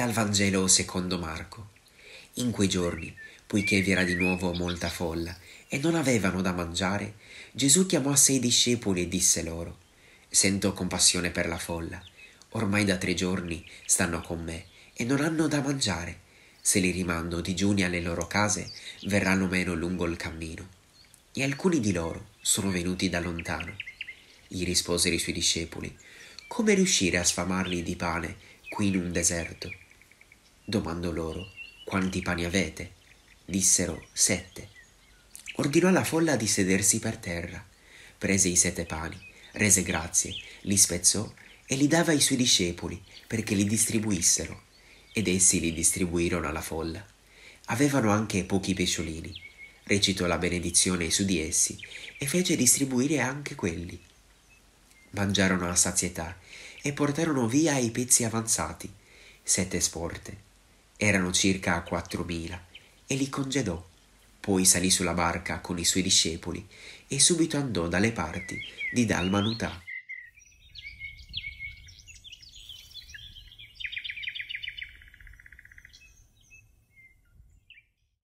dal Vangelo secondo Marco. In quei giorni, poiché vi era di nuovo molta folla e non avevano da mangiare, Gesù chiamò a sé i discepoli e disse loro, Sento compassione per la folla, ormai da tre giorni stanno con me e non hanno da mangiare. Se li rimando digiuni alle loro case, verranno meno lungo il cammino. E alcuni di loro sono venuti da lontano. Gli risposero i suoi discepoli, Come riuscire a sfamarli di pane qui in un deserto? Domandò loro, quanti pani avete? Dissero sette. Ordinò alla folla di sedersi per terra. Prese i sette pani, rese grazie, li spezzò e li dava ai suoi discepoli perché li distribuissero. Ed essi li distribuirono alla folla. Avevano anche pochi pesciolini. Recitò la benedizione su di essi e fece distribuire anche quelli. Mangiarono a sazietà e portarono via i pezzi avanzati, sette sporte erano circa 4.000, e li congedò. Poi salì sulla barca con i suoi discepoli e subito andò dalle parti di Dalmanutà.